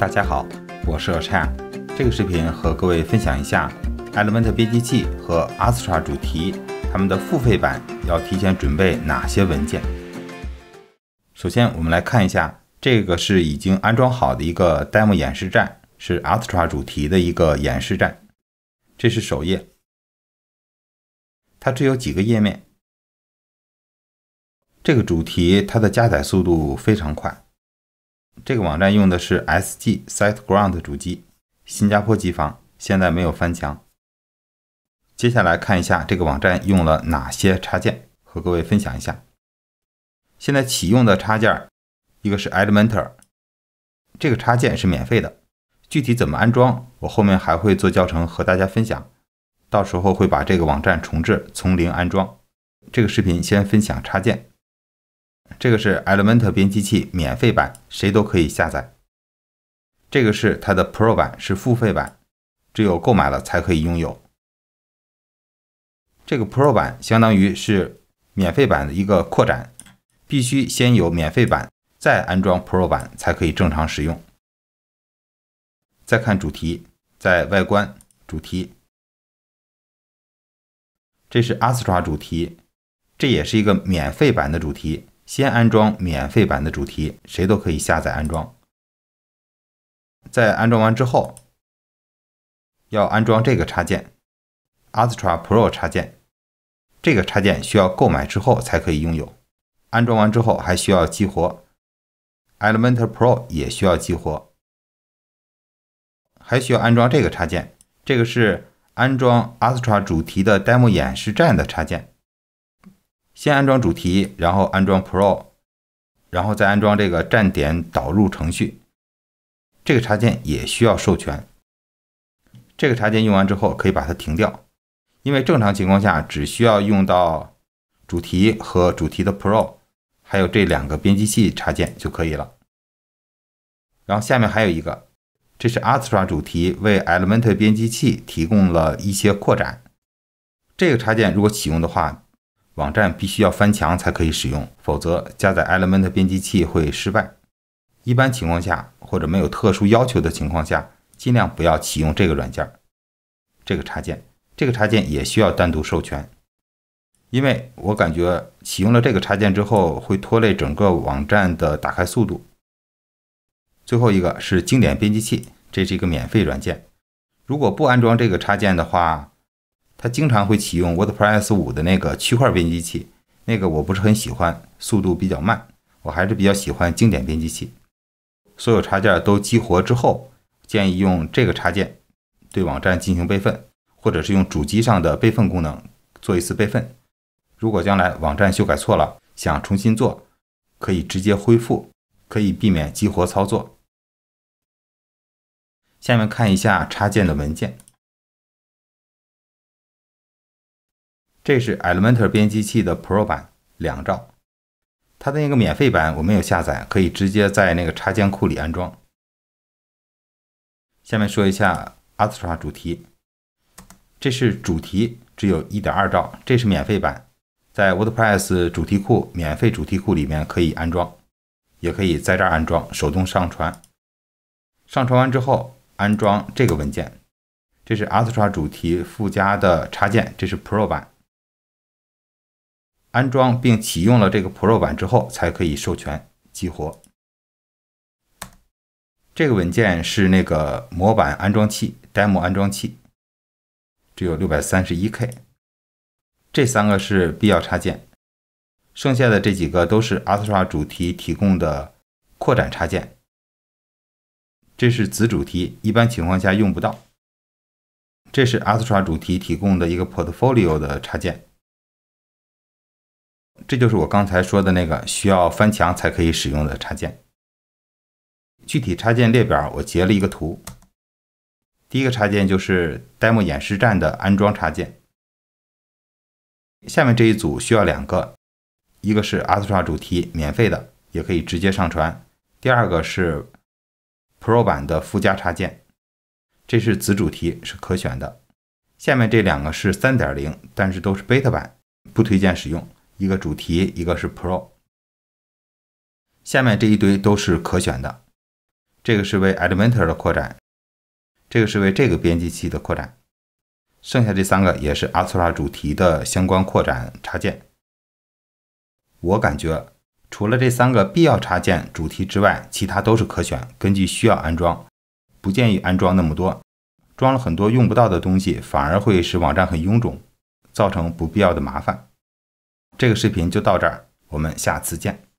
大家好，我是 c h a n 这个视频和各位分享一下 Element 编辑器和 Astra 主题它们的付费版要提前准备哪些文件。首先，我们来看一下，这个是已经安装好的一个 demo 演示站，是 Astra 主题的一个演示站。这是首页，它只有几个页面。这个主题它的加载速度非常快。这个网站用的是 S G SiteGround 主机，新加坡机房，现在没有翻墙。接下来看一下这个网站用了哪些插件，和各位分享一下。现在启用的插件，一个是 Elementor，这个插件是免费的，具体怎么安装，我后面还会做教程和大家分享。到时候会把这个网站重置，从零安装。这个视频先分享插件。这个是 Element 编辑器免费版，谁都可以下载。这个是它的 Pro 版，是付费版，只有购买了才可以拥有。这个 Pro 版相当于是免费版的一个扩展，必须先有免费版，再安装 Pro 版才可以正常使用。再看主题，在外观主题，这是 a s t r a 主题，这也是一个免费版的主题。先安装免费版的主题，谁都可以下载安装。在安装完之后，要安装这个插件 ——Astra Pro 插件。这个插件需要购买之后才可以拥有。安装完之后还需要激活 Elementor Pro，也需要激活。还需要安装这个插件，这个是安装 Astra 主题的 Demo 演示站的插件。先安装主题，然后安装 Pro，然后再安装这个站点导入程序。这个插件也需要授权。这个插件用完之后可以把它停掉，因为正常情况下只需要用到主题和主题的 Pro，还有这两个编辑器插件就可以了。然后下面还有一个，这是 Astra 主题为 Element 编辑器提供了一些扩展。这个插件如果启用的话。网站必须要翻墙才可以使用，否则加载 Element 编辑器会失败。一般情况下，或者没有特殊要求的情况下，尽量不要启用这个软件、这个插件。这个插件也需要单独授权，因为我感觉启用了这个插件之后，会拖累整个网站的打开速度。最后一个是经典编辑器，这是一个免费软件。如果不安装这个插件的话，他经常会启用 WordPress 五的那个区块编辑器，那个我不是很喜欢，速度比较慢。我还是比较喜欢经典编辑器。所有插件都激活之后，建议用这个插件对网站进行备份，或者是用主机上的备份功能做一次备份。如果将来网站修改错了，想重新做，可以直接恢复，可以避免激活操作。下面看一下插件的文件。这是 Element o r 编辑器的 Pro 版，两兆。它的那个免费版我没有下载，可以直接在那个插件库里安装。下面说一下 Astra 主题，这是主题，只有一点二兆，这是免费版，在 WordPress 主题库免费主题库里面可以安装，也可以在这儿安装，手动上传。上传完之后，安装这个文件。这是 Astra 主题附加的插件，这是 Pro 版。安装并启用了这个 Pro 版之后，才可以授权激活。这个文件是那个模板安装器、Demo 安装器，只有六百三十一 K。这三个是必要插件，剩下的这几个都是 Astra 主题提供的扩展插件。这是子主题，一般情况下用不到。这是 Astra 主题提供的一个 Portfolio 的插件。这就是我刚才说的那个需要翻墙才可以使用的插件。具体插件列表我截了一个图。第一个插件就是 Demo 演示站的安装插件。下面这一组需要两个，一个是 a s 阿 r a 主题，免费的，也可以直接上传；第二个是 Pro 版的附加插件，这是子主题，是可选的。下面这两个是3.0，但是都是 Beta 版，不推荐使用。一个主题，一个是 Pro，下面这一堆都是可选的。这个是为 Elementor 的扩展，这个是为这个编辑器的扩展，剩下这三个也是 a s t r a 主题的相关扩展插件。我感觉除了这三个必要插件主题之外，其他都是可选，根据需要安装，不建议安装那么多。装了很多用不到的东西，反而会使网站很臃肿，造成不必要的麻烦。这个视频就到这儿，我们下次见。